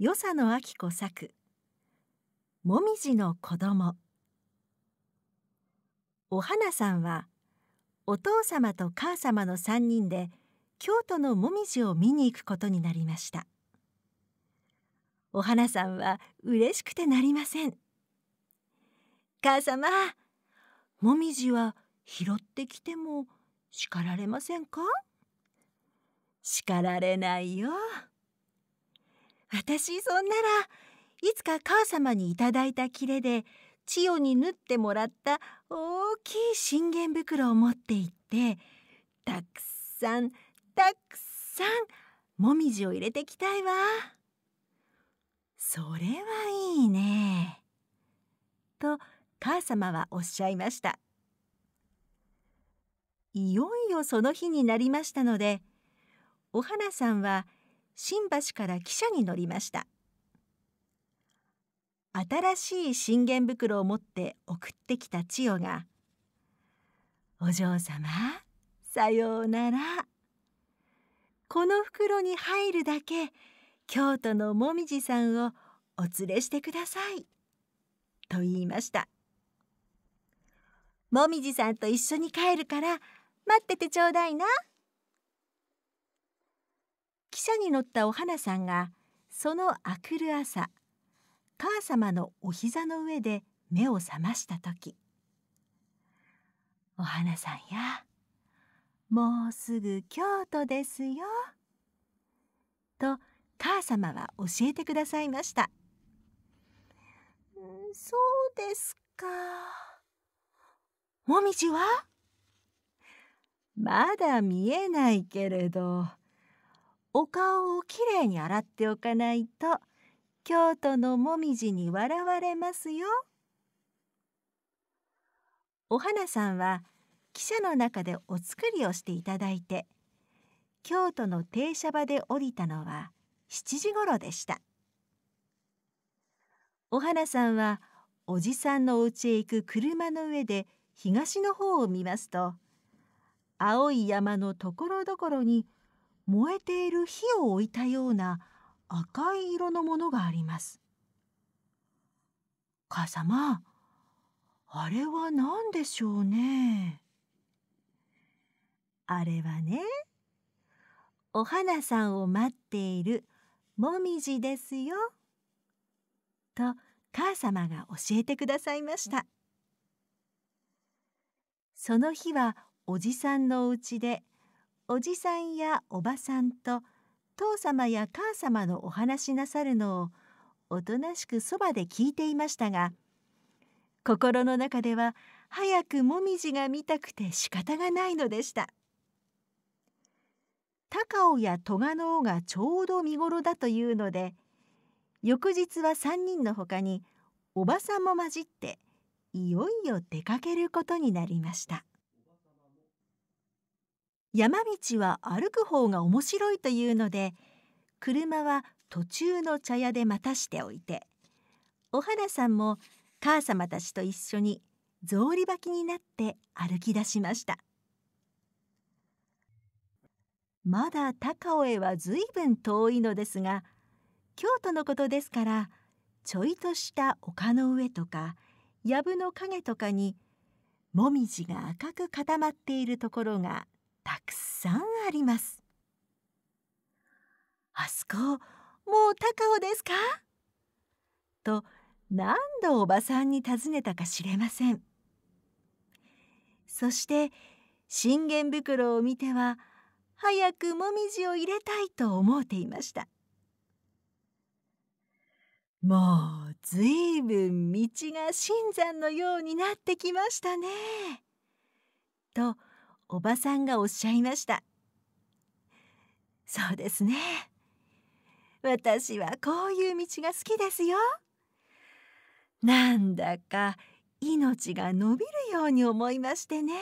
与謝野明子作「もみじの子供お花さんはお父様と母様の3人で京都のもみじを見に行くことになりましたお花さんは嬉しくてなりません母様もみじは拾ってきても叱られませんか叱られないよ。私そんならいつか母様にいただいたきれで千代に縫ってもらった大きい信玄袋を持って行ってたくさんたくさんもみじを入れてきたいわそれはいいねと母様はおっしゃいましたいよいよその日になりましたのでお花さんは新橋から汽車に乗りました新しい信玄袋を持って送ってきた千代が「お嬢様さようなら」この袋に入るだけ京都のもみじさんをお連れしてください」と言いました「もみじさんと一緒に帰るから待っててちょうだいな」汽車に乗ったお花さんがそのあくる朝母様のお膝の上で目を覚ました時「お花さんやもうすぐ京都ですよ」と母様は教えてくださいました「そうですか」「もみじは?」まだ見えないけれどお顔をきれいに洗っておかないと京都のもみじに笑われますよ。お花さんは汽車の中でお作りをしていただいて京都の停車場で降りたのは7時ごろでした。お花さんはおじさんのお家へ行く車の上で東の方を見ますと青い山のところどころに燃えている火を置いたような赤い色のものがあります。母様、あれは何でしょうね。あれはね、お花さんを待っているもみじですよ。と母様が教えてくださいました。その日はおじさんのお家でおじさんやおばさんと父様や母様のお話しなさるのをおとなしくそばで聞いていましたが心の中では早くもみじが見たくて仕方がないのでした。高尾や戸賀の尾がちょうど見頃だというので翌日は3人のほかにおばさんも混じっていよいよ出かけることになりました。山道は歩く方が面白いというので車は途中の茶屋で待たしておいてお花さんも母様たちと一緒に草履履きになって歩き出しましたまだ高尾へはずいぶん遠いのですが京都のことですからちょいとした丘の上とか藪の陰とかにもみじが赤く固まっているところがたくさんありますあそこもう高尾ですかと何度おばさんに尋ねたか知れませんそして信玄袋を見ては早くもみじを入れたいと思うていましたもうずいぶん道が新山のようになってきましたね。とおばさんがおっしゃいましたそうですね私はこういう道が好きですよなんだか命が伸びるように思いましてね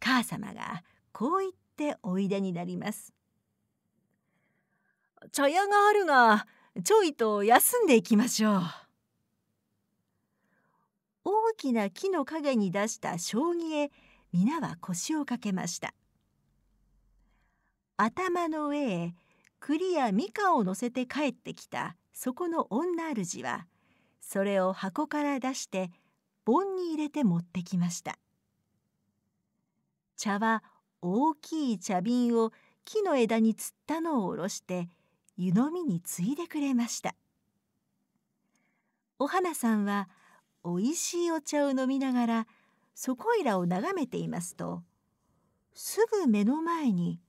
母様がこう言っておいでになります茶屋があるがちょいと休んでいきましょう。きな木の陰に出した将棋へ皆は腰をかけました頭の上へ栗やみかを乗せて帰ってきたそこの女主はそれを箱から出して盆に入れて持ってきました茶は大きい茶瓶を木の枝につったのを下ろして湯飲みについでくれましたお花さんはおいしいお茶を飲みながらそこいらを眺めていますとすぐ目の前に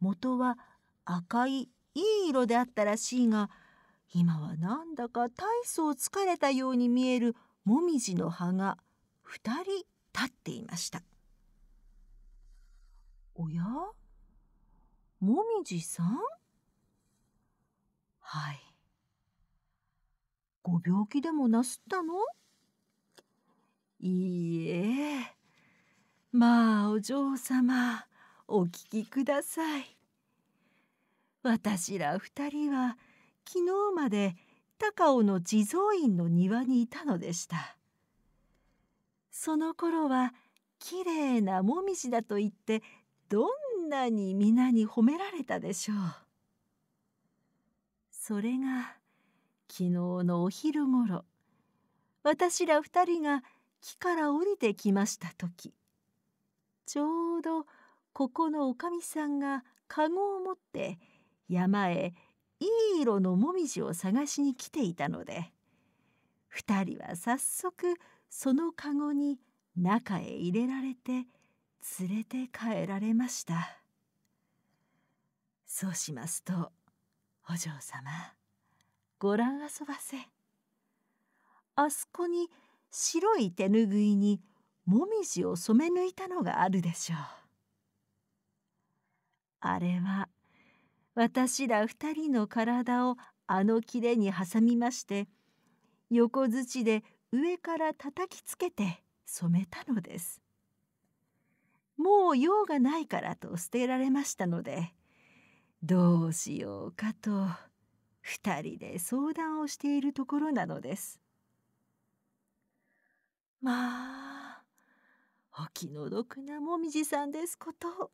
元は赤いいい色であったらしいが今はなんだか大層疲れたように見えるもみじの葉が2人立っていましたおやもみじさんはいご病気でもなすったのいいえまあお嬢様お聞きください私ら二人は昨日まで高尾の地蔵院の庭にいたのでしたその頃はきれいなもみじだと言ってどんなに皆に褒められたでしょうそれが昨日のお昼ごろ私ら二人が木から降りてきました時ちょうどここのおかみさんがかごを持って山へいい色のもみじを探しに来ていたので2人は早速そのかごに中へ入れられて連れて帰られましたそうしますとお嬢様ご覧あそばせあそこに白い手ぬぐいにもみじを染め抜いたのがあるでしょうあれは私ら二人の体をあの切れに挟みまして横槌で上から叩きつけて染めたのですもう用がないからと捨てられましたのでどうしようかと二人で相談をしているところなのですまあお気の毒なもみじさんですこと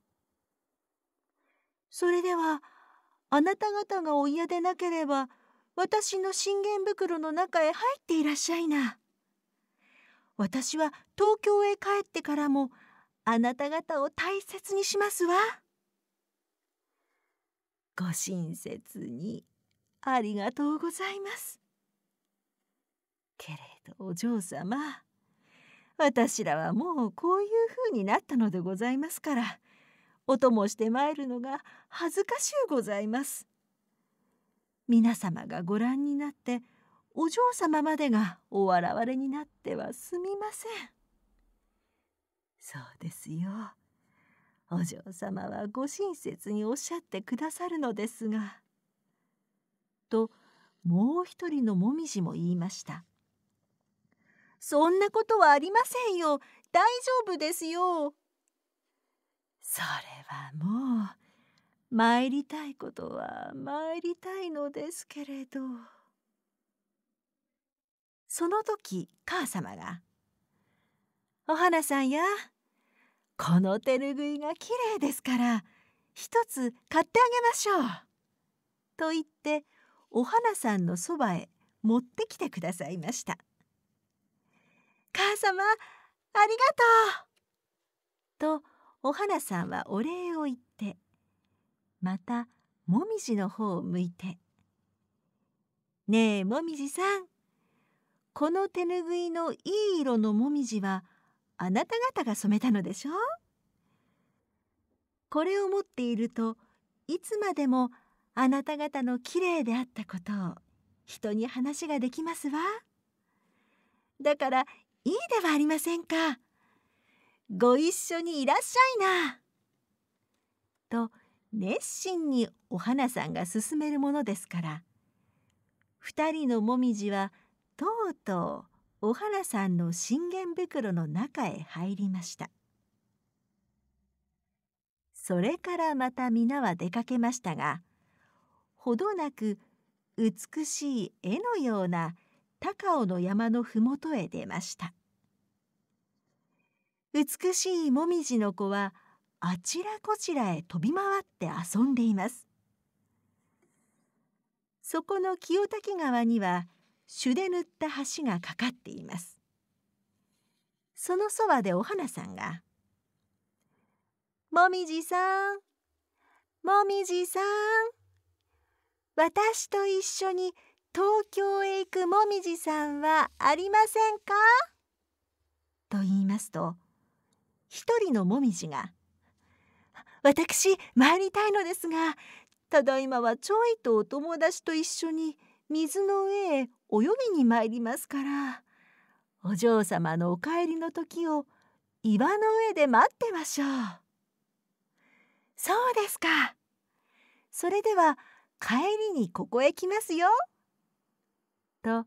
それではあなた方がお嫌でなければ私の信玄袋の中へ入っていらっしゃいな私は東京へ帰ってからもあなた方を大切にしますわご親切にありがとうございますけれどお嬢様私らはもうこういうふうになったのでございますからお供して参るのが恥ずかしゅうございます。皆様がご覧になってお嬢様までがお笑われになってはすみません。そうですよ。お嬢様はご親切におっしゃってくださるのですが。ともう一人のもみじも言いました。そんなことはありませんよ。大丈夫ですよ。それはもう参りたいことは参りたいのですけれど。その時母様が「お花さんやこの手ぬぐいがきれいですから一つ買ってあげましょう」と言ってお花さんのそばへ持ってきてくださいました。母様ありがとう」とお花さんはお礼を言ってまたもみじの方を向いて「ねえもみじさんこの手ぬぐいのいい色のもみじはあなた方が染めたのでしょこれを持っているといつまでもあなた方のきれいであったことを人に話ができますわ。だからいいではありませんかご一緒にいらっしゃいな」と熱心にお花さんが勧めるものですから2人のもみじはとうとうお花さんの信玄袋の中へ入りましたそれからまた皆は出かけましたがほどなく美しい絵のような高尾の山の麓へ出ました美しいもみじの子はあちらこちらへ飛び回って遊んでいますそこの清滝川には朱で塗った橋がかかっていますそのそばでお花さんが「もみじさんもみじさん私と一緒に東京へ行くもみじさんはありませんか?」と言いますと一人のもみじが「私参りたいのですがただいまはちょいとお友達と一緒に水の上へお呼びに参りますからお嬢様のお帰りの時を岩の上で待ってましょう」。そうですか。それでは帰りにここへ来ますよ。と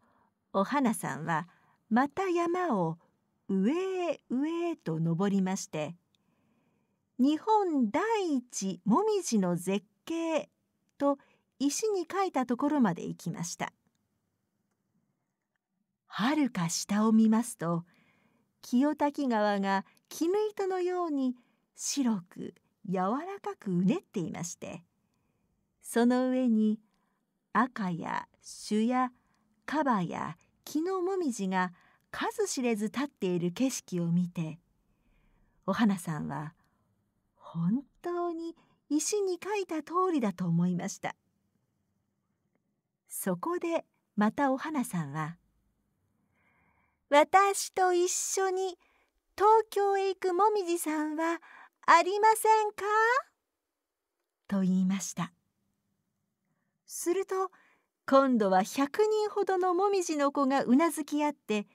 お花さんはまた山を上へ上へと登りまして日本第一もみじの絶景と石に書いたところまで行きましたはるか下を見ますと清滝川が絹糸のように白く柔らかくうねっていましてその上に赤や朱やカバや木のもみじが数知れず立っている景色を見てお花さんは本当に石に書いた通りだと思いましたそこでまたお花さんは「私と一緒に東京へ行くもみじさんはありませんか?」と言いましたすると「今度は100人ほどのもみじの子がうなずき合って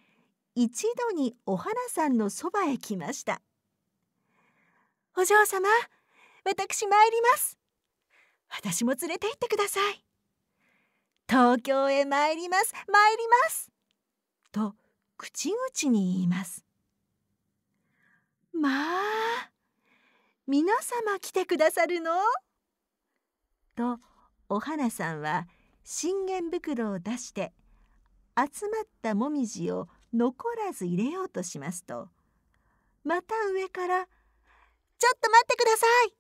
一度にお花さんのそばへ来ましたお嬢様私参ります私も連れて行ってください東京へ参ります参りますと口々に言いますまあ皆様来てくださるのとお花さんは信玄袋を出して集まったもみじを残らず入れようとしますとまた上から「ちょっと待ってください!」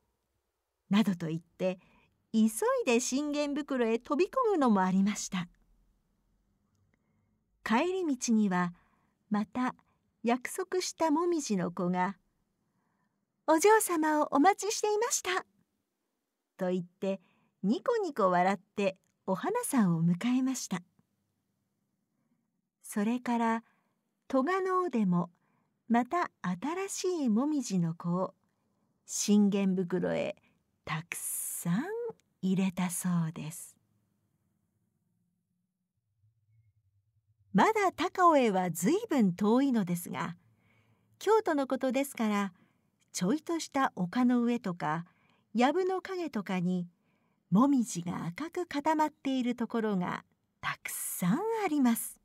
などと言って急いで信玄袋へ飛び込むのもありました帰り道にはまた約束したもみじの子が「お嬢様をお待ちしていました」と言ってニコニコ笑ってお花さんを迎えましたそれから戸賀のでもまた新しいもみじの子を信玄袋へたくさん入れたそうですまだ高尾へはずいぶん遠いのですが京都のことですからちょいとした丘の上とか藪の陰とかにもみじが赤く固まっているところがたくさんあります